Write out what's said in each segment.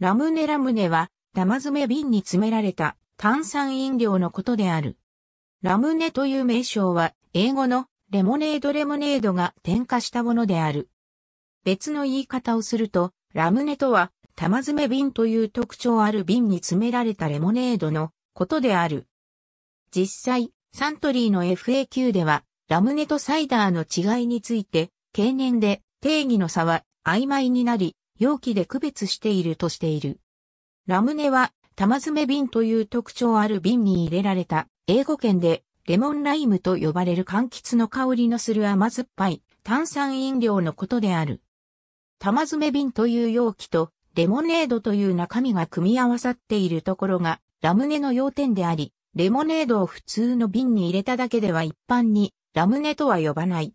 ラムネラムネは、玉詰め瓶に詰められた炭酸飲料のことである。ラムネという名称は、英語のレモネードレモネードが添加したものである。別の言い方をすると、ラムネとは、玉詰め瓶という特徴ある瓶に詰められたレモネードのことである。実際、サントリーの FAQ では、ラムネとサイダーの違いについて、経年で定義の差は曖昧になり、容器で区別しているとしている。ラムネは玉詰瓶という特徴ある瓶に入れられた英語圏でレモンライムと呼ばれる柑橘の香りのする甘酸っぱい炭酸飲料のことである。玉詰瓶という容器とレモネードという中身が組み合わさっているところがラムネの要点であり、レモネードを普通の瓶に入れただけでは一般にラムネとは呼ばない。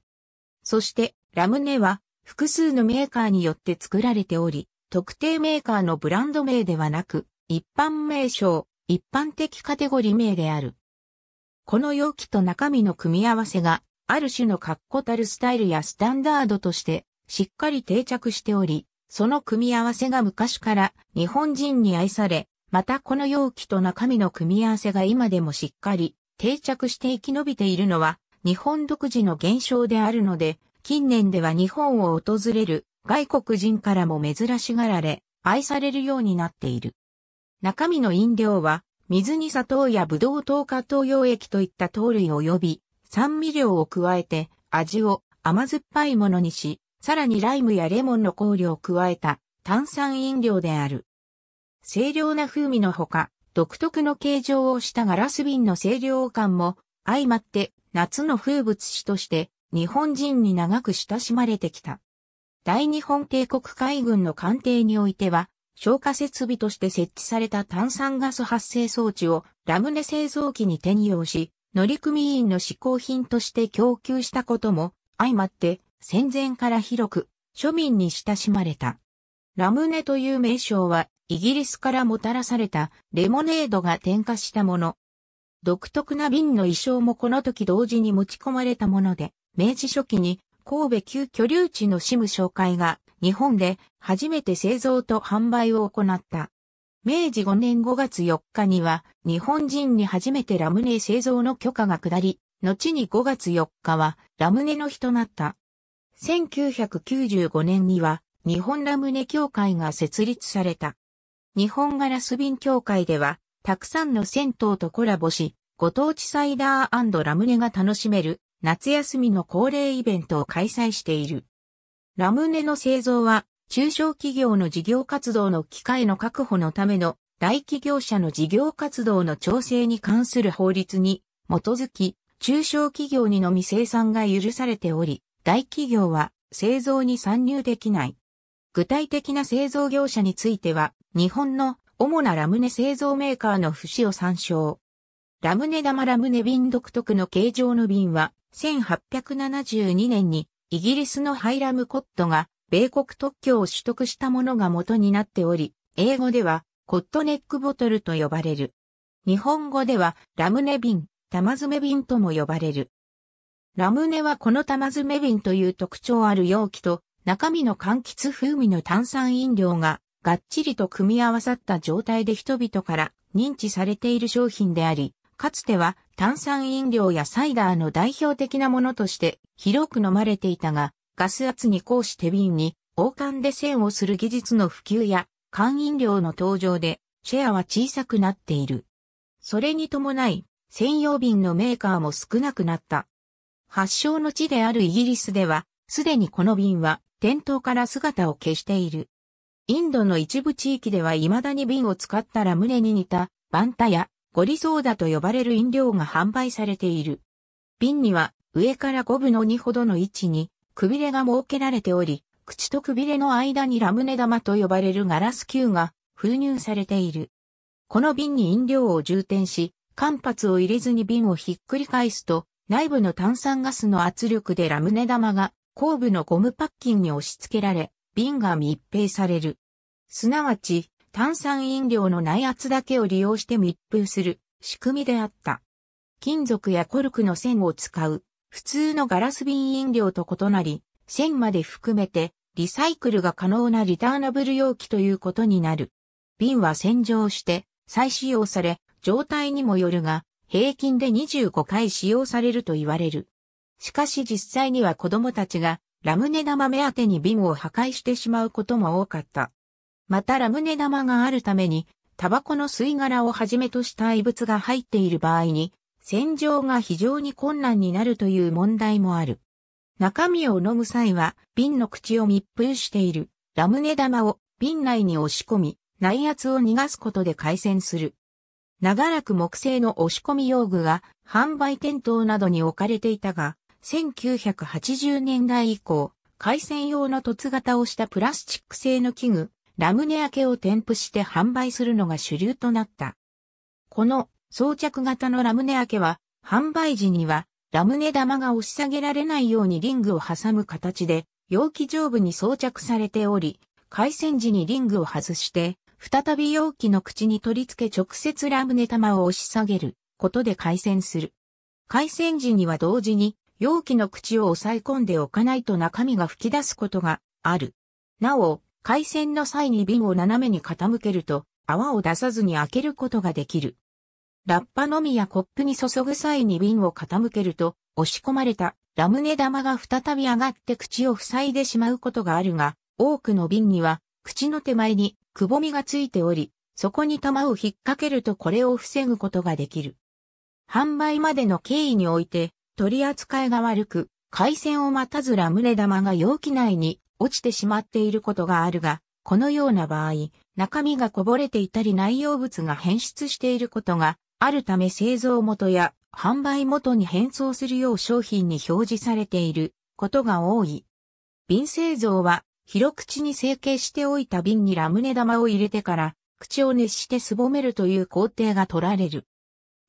そしてラムネは複数のメーカーによって作られており、特定メーカーのブランド名ではなく、一般名称、一般的カテゴリー名である。この容器と中身の組み合わせが、ある種の確固たるスタイルやスタンダードとして、しっかり定着しており、その組み合わせが昔から日本人に愛され、またこの容器と中身の組み合わせが今でもしっかり定着して生き延びているのは日本独自の現象であるので、近年では日本を訪れる外国人からも珍しがられ、愛されるようになっている。中身の飲料は、水に砂糖やブドウ糖化糖溶液といった糖類及び、酸味料を加えて、味を甘酸っぱいものにし、さらにライムやレモンの香料を加えた炭酸飲料である。清涼な風味のほか、独特の形状をしたガラス瓶の清涼感も相まって夏の風物詩として日本人に長く親しまれてきた。大日本帝国海軍の艦艇においては、消火設備として設置された炭酸ガス発生装置をラムネ製造機に転用し、乗組員の試行品として供給したことも相まって戦前から広く庶民に親しまれた。ラムネという名称はイギリスからもたらされたレモネードが添加したもの。独特な瓶の衣装もこの時同時に持ち込まれたもので、明治初期に神戸旧居留地のシム紹介が日本で初めて製造と販売を行った。明治5年5月4日には日本人に初めてラムネ製造の許可が下り、後に5月4日はラムネの日となった。1995年には日本ラムネ協会が設立された。日本ガラス瓶協会ではたくさんの銭湯とコラボし、ご当地サイダーラムネが楽しめる夏休みの恒例イベントを開催している。ラムネの製造は、中小企業の事業活動の機会の確保のための大企業者の事業活動の調整に関する法律に基づき、中小企業にのみ生産が許されており、大企業は製造に参入できない。具体的な製造業者については、日本の主なラムネ製造メーカーの節を参照。ラムネ玉ラムネ瓶独特の形状の瓶は、1872年にイギリスのハイラム・コットが米国特許を取得したものが元になっており、英語ではコットネックボトルと呼ばれる。日本語ではラムネ瓶、玉詰瓶とも呼ばれる。ラムネはこの玉詰瓶という特徴ある容器と中身の柑橘風味の炭酸飲料ががっちりと組み合わさった状態で人々から認知されている商品であり、かつては炭酸飲料やサイダーの代表的なものとして広く飲まれていたが、ガス圧にうして瓶に王冠で栓をする技術の普及や缶飲料の登場でシェアは小さくなっている。それに伴い、専用瓶のメーカーも少なくなった。発祥の地であるイギリスでは、すでにこの瓶は店頭から姿を消している。インドの一部地域では未だに瓶を使ったら胸に似たバンタやゴリソーダと呼ばれる飲料が販売されている。瓶には上から5分の2ほどの位置にくびれが設けられており、口とくびれの間にラムネ玉と呼ばれるガラス球が封入されている。この瓶に飲料を充填し、間髪を入れずに瓶をひっくり返すと、内部の炭酸ガスの圧力でラムネ玉が後部のゴムパッキンに押し付けられ、瓶が密閉される。すなわち、炭酸飲料の内圧だけを利用して密封する仕組みであった。金属やコルクの線を使う普通のガラス瓶飲料と異なり、線まで含めてリサイクルが可能なリターナブル容器ということになる。瓶は洗浄して再使用され、状態にもよるが、平均で25回使用されると言われる。しかし実際には子供たちがラムネ玉目当てに瓶を破壊してしまうことも多かった。またラムネ玉があるために、タバコの吸い殻をはじめとした異物が入っている場合に、洗浄が非常に困難になるという問題もある。中身を飲む際は、瓶の口を密封しているラムネ玉を瓶内に押し込み、内圧を逃がすことで回線する。長らく木製の押し込み用具が販売店頭などに置かれていたが、1980年代以降、回線用の凸型をしたプラスチック製の器具、ラムネ開けを添付して販売するのが主流となった。この装着型のラムネ開けは、販売時にはラムネ玉が押し下げられないようにリングを挟む形で、容器上部に装着されており、回線時にリングを外して、再び容器の口に取り付け直接ラムネ玉を押し下げることで回線する。回線時には同時に容器の口を押さえ込んでおかないと中身が吹き出すことがある。なお、回線の際に瓶を斜めに傾けると、泡を出さずに開けることができる。ラッパのみやコップに注ぐ際に瓶を傾けると、押し込まれたラムネ玉が再び上がって口を塞いでしまうことがあるが、多くの瓶には、口の手前にくぼみがついており、そこに玉を引っ掛けるとこれを防ぐことができる。販売までの経緯において、取り扱いが悪く、回線を待たずラムネ玉が容器内に落ちてしまっていることがあるが、このような場合、中身がこぼれていたり内容物が変質していることがあるため製造元や販売元に変装するよう商品に表示されていることが多い。瓶製造は広口に成形しておいた瓶にラムネ玉を入れてから口を熱してすぼめるという工程が取られる。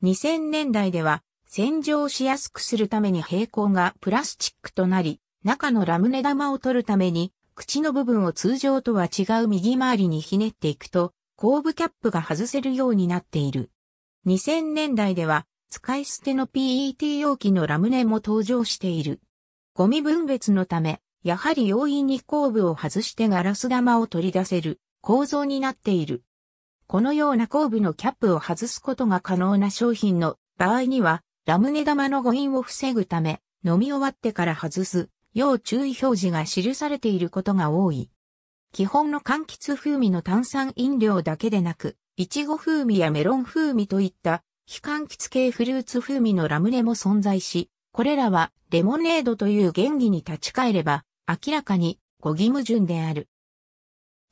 2000年代では洗浄しやすくするために平行がプラスチックとなり、中のラムネ玉を取るために、口の部分を通常とは違う右回りにひねっていくと、後部キャップが外せるようになっている。2000年代では、使い捨ての PET 容器のラムネも登場している。ゴミ分別のため、やはり容易に後部を外してガラス玉を取り出せる構造になっている。このような後部のキャップを外すことが可能な商品の場合には、ラムネ玉の誤飲を防ぐため、飲み終わってから外す要注意表示が記されていることが多い。基本の柑橘風味の炭酸飲料だけでなく、いちご風味やメロン風味といった非柑橘系フルーツ風味のラムネも存在し、これらはレモネードという原理に立ち返れば明らかに語義矛盾である。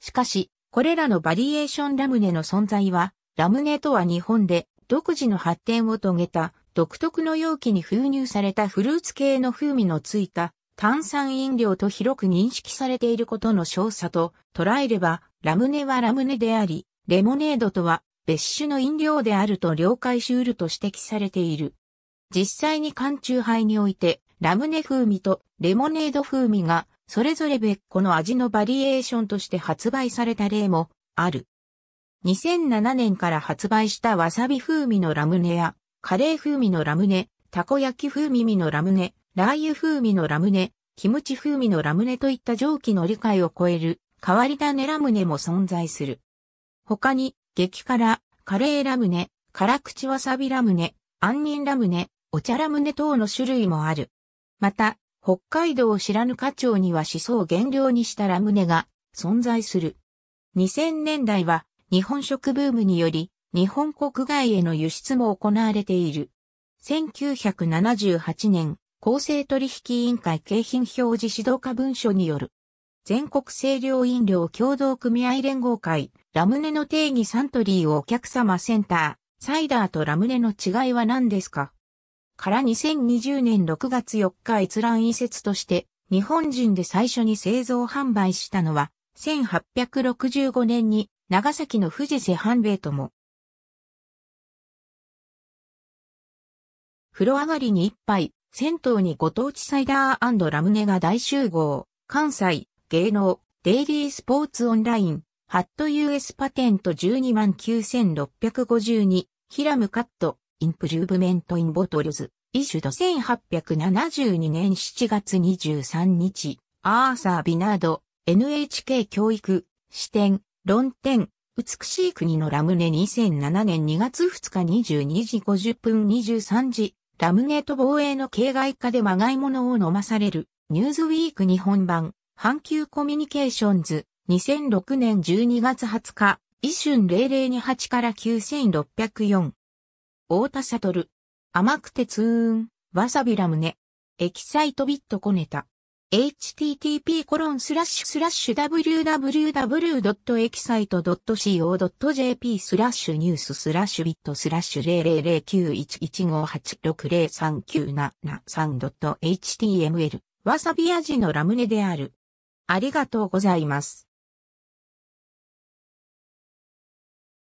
しかし、これらのバリエーションラムネの存在は、ラムネとは日本で独自の発展を遂げた独特の容器に封入されたフルーツ系の風味のついた炭酸飲料と広く認識されていることの少佐と捉えれば、ラムネはラムネであり、レモネードとは別種の飲料であると了解しうると指摘されている。実際に缶中杯において、ラムネ風味とレモネード風味が、それぞれ別個の味のバリエーションとして発売された例もある。2007年から発売したわさび風味のラムネや、カレー風味のラムネ、たこ焼き風味のラムネ、ラー油風味のラムネ、キムチ風味のラムネといった上記の理解を超える変わり種ラムネも存在する。他に、激辛、カレーラムネ、辛口わさびラムネ、杏仁ラムネ、お茶ラムネ等の種類もある。また、北海道白糠町にはシソを原料にしたラムネが存在する。2000年代は日本食ブームにより日本国外への輸出も行われている。1978年、公正取引委員会景品表示指導課文書による。全国清涼飲料協同組合連合会、ラムネの定義サントリーをお客様センター、サイダーとラムネの違いは何ですかから2020年6月4日閲覧移設として、日本人で最初に製造販売したのは、1865年に長崎の富士瀬半兵衛とも。風呂上がりに一杯、銭湯にご当地サイダーラムネが大集合、関西、芸能、デイリースポーツオンライン、ハット US パテント129,652、ヒラムカット、インプルーブメントインボトルズ、イシュド1872年7月23日、アーサー・ビナード、NHK 教育、視点、論点、美しい国のラムネ2007年2月2日22時50分23時、ラムネと防衛の形骸化でまがいものを飲まされる、ニューズウィーク日本版、阪急コミュニケーションズ、2006年12月20日、一春零0 2 8から9604。大田悟。甘くてツーン、わさびラムネ。エキサイトビットこネタ。http://www.excite.co.jp スラッシュニューススラッシュビットスラッシュ 000911586039773.html わさび味のラムネである。ありがとうございます。